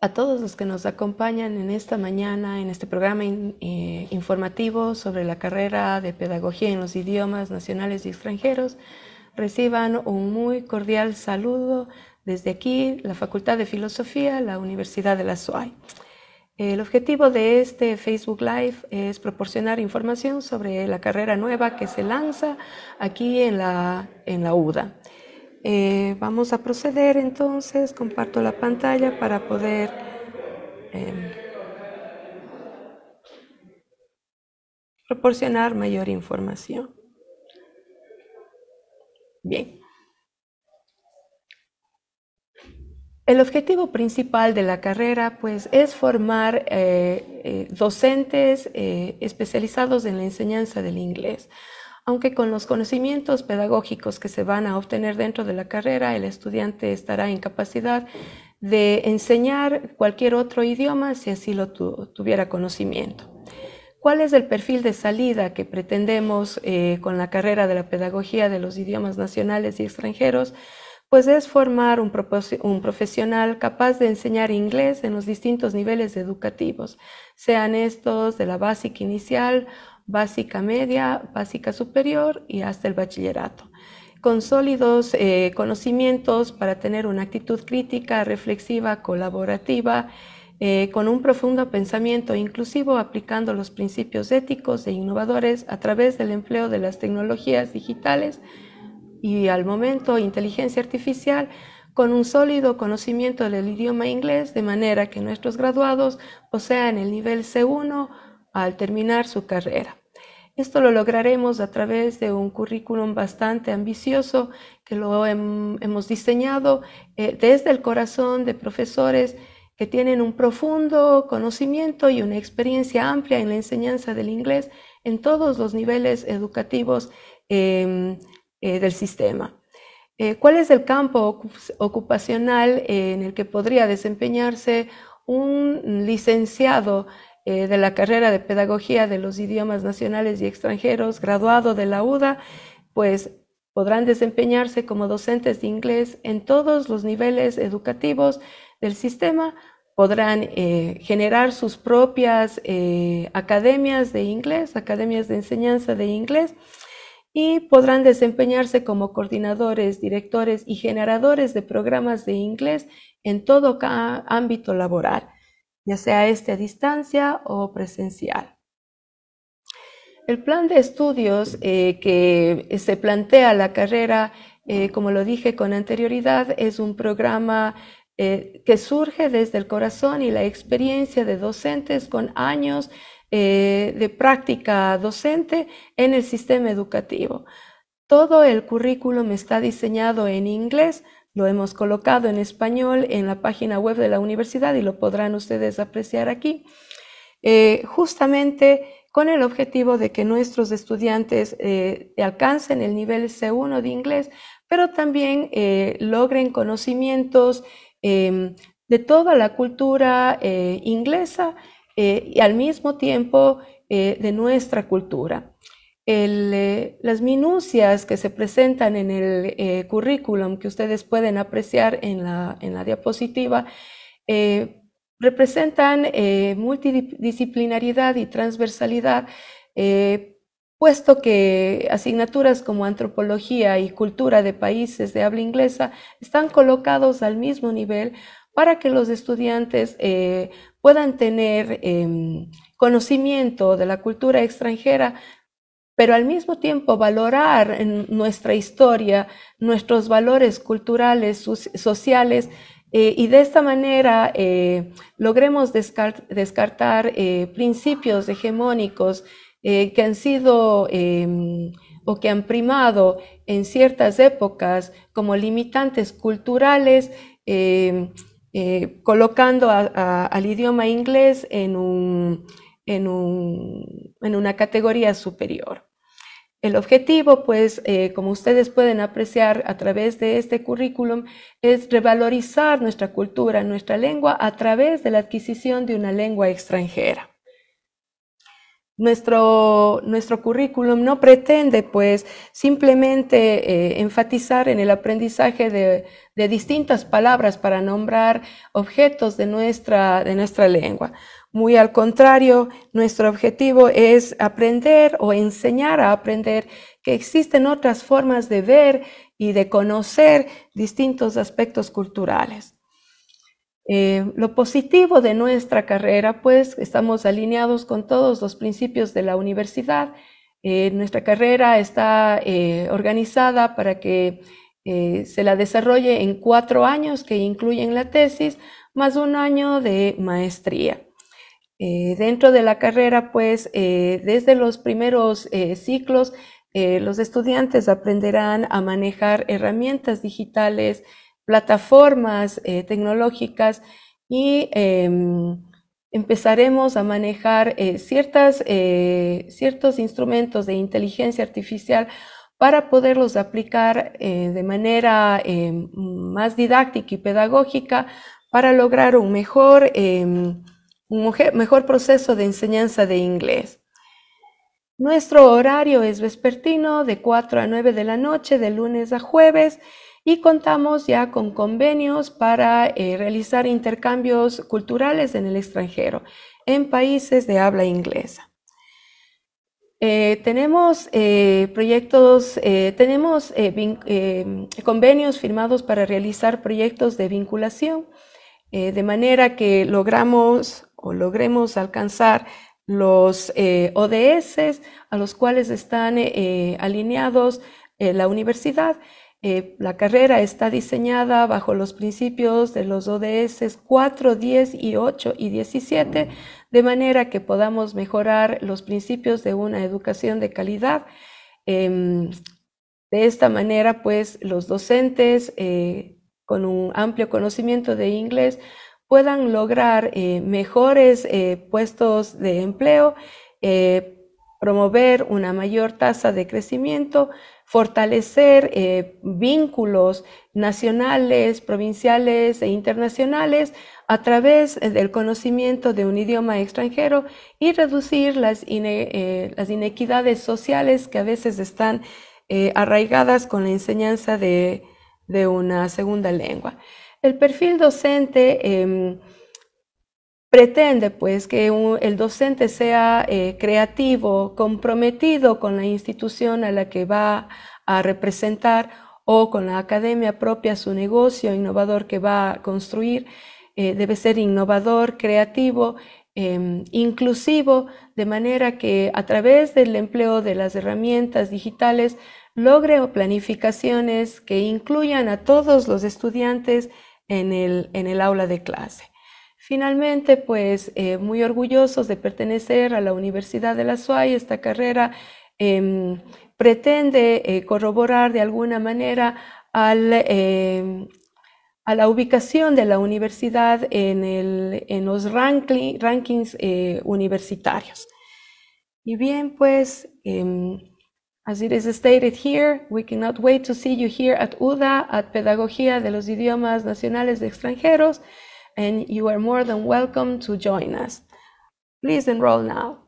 a todos los que nos acompañan en esta mañana, en este programa eh, informativo sobre la carrera de pedagogía en los idiomas nacionales y extranjeros. Reciban un muy cordial saludo desde aquí, la Facultad de Filosofía, la Universidad de la SOAI. El objetivo de este Facebook Live es proporcionar información sobre la carrera nueva que se lanza aquí en la, en la UDA. Eh, vamos a proceder entonces, comparto la pantalla para poder... Em, proporcionar mayor información. Bien. El objetivo principal de la carrera pues, es formar eh, eh, docentes especializados en la enseñanza del inglés aunque con los conocimientos pedagógicos que se van a obtener dentro de la carrera, el estudiante estará en capacidad de enseñar cualquier otro idioma si así lo tuviera conocimiento. ¿Cuál es el perfil de salida que pretendemos eh, con la carrera de la pedagogía de los idiomas nacionales y extranjeros? Pues es formar un, un profesional capaz de enseñar inglés en los distintos niveles educativos, sean estos de la básica inicial básica media, básica superior y hasta el bachillerato con sólidos eh, conocimientos para tener una actitud crítica, reflexiva, colaborativa, eh, con un profundo pensamiento inclusivo aplicando los principios éticos e innovadores a través del empleo de las tecnologías digitales y al momento inteligencia artificial con un sólido conocimiento del idioma inglés, de manera que nuestros graduados posean el nivel C1 al terminar su carrera. Esto lo lograremos a través de un currículum bastante ambicioso que lo hemos diseñado eh, desde el corazón de profesores que tienen un profundo conocimiento y una experiencia amplia en la enseñanza del inglés en todos los niveles educativos em, eh, del sistema. Eh, ¿Cuál es el campo ocupacional en el que podría desempeñarse un licenciado eh, de la carrera de Pedagogía de los Idiomas Nacionales y Extranjeros, graduado de la UDA, pues podrán desempeñarse como docentes de inglés en todos los niveles educativos del sistema, podrán eh, generar sus propias eh, academias de inglés, academias de enseñanza de inglés, y podrán desempeñarse como coordinadores, directores y generadores de programas de inglés en todo ámbito laboral ya sea este a distancia o presencial. El plan de estudios eh, que eh, se plantea la carrera, eh, como lo dije con anterioridad, es un programa que surge desde el corazón y la experiencia de docentes con años de práctica docente en el sistema educativo. Todo el currículum está diseñado en inglés lo hemos colocado en español en la página web de la universidad y lo podrán ustedes apreciar aquí, eh, justamente con el objetivo de que nuestros estudiantes eh, alcancen el nivel C1 de inglés, pero también eh, logren conocimientos de toda la cultura inglesa y al mismo tiempo de nuestra cultura. Eh, las minucias que se presentan en el eh, currículum que ustedes pueden apreciar en la, diapositiva eh, representan multidisciplinaridad y transversalidad, puesto que asignaturas como antropología y cultura de países de habla inglesa están colocados al mismo nivel para que los estudiantes puedan tener em, conocimiento de la cultura extranjera pero al mismo tiempo valorar nuestra historia, nuestros valores culturales, sociales, eh, y de esta manera eh, logremos descartar eh, principios hegemónicos que han sido em, o que han primado en ciertas épocas como limitantes culturales, em, colocando al idioma inglés en un en, un, en una categoría superior. El objetivo, pues, eh, como ustedes pueden apreciar a través de este currículum, es revalorizar nuestra cultura, nuestra lengua, a través de la adquisición de una lengua extranjera. Nuestro, nuestro currículum no pretende, pues, simplemente eh, enfatizar en el aprendizaje de, de, distintas palabras para nombrar objetos de nuestra, de nuestra lengua, muy al contrario, nuestro objetivo es aprender o enseñar a aprender que existen otras formas de ver y de conocer distintos aspectos culturales. Eh, lo positivo de nuestra carrera, pues estamos alineados con todos los principios de la universidad. Eh, nuestra carrera está eh, organizada para que se la desarrolle en cuatro años que incluyen la tesis, más un año de maestría. Eh, dentro de la carrera, pues, eh, desde los primeros eh, ciclos, los estudiantes aprenderán a manejar herramientas digitales, plataformas tecnológicas y em, empezaremos a manejar ciertas, ciertos instrumentos de inteligencia artificial para poderlos aplicar de manera em, más didáctica y pedagógica para lograr un mejor em, un mejor proceso de enseñanza de inglés. Nuestro horario es vespertino de 4 a 9 de la noche, de lunes a jueves, y contamos ya con convenios para eh, realizar intercambios culturales en el extranjero, en países de habla inglesa. Eh, tenemos eh, proyectos, tenemos convenios firmados para realizar proyectos de vinculación, de manera que logramos o logremos alcanzar los eh, ODS a los cuales están eh, eh, alineados la universidad. la carrera está diseñada bajo los principios de los ODS 4, 10 y 8 y 17, de manera que podamos mejorar los principios de una educación de calidad. Em, de esta manera, pues los docentes con un amplio conocimiento de inglés puedan lograr eh, mejores eh, puestos de empleo, eh, promover una mayor tasa de crecimiento, fortalecer vínculos nacionales, provinciales e internacionales a través del conocimiento de un idioma extranjero y reducir las, inequidades sociales que a veces están arraigadas con la enseñanza de una segunda lengua. El perfil docente em, pretende pues que el docente sea eh, creativo, comprometido con la institución a la que va a representar o con la academia propia, su negocio innovador que va a construir. Eh, debe ser innovador, creativo, em, inclusivo, de manera que a través del empleo de las herramientas digitales logre planificaciones que incluyan a todos los estudiantes en el, en el aula de clase. Finalmente, pues eh, muy orgullosos de pertenecer a la Universidad de la SUAI. esta carrera em, pretende eh, corroborar de alguna manera al, em, a la ubicación de la universidad en, el, en los rankings eh, universitarios. Y bien, pues... Em, As it is stated here, we cannot wait to see you here at UDA, at Pedagogía de los Idiomas Nacionales de Extranjeros, and you are more than welcome to join us. Please enroll now.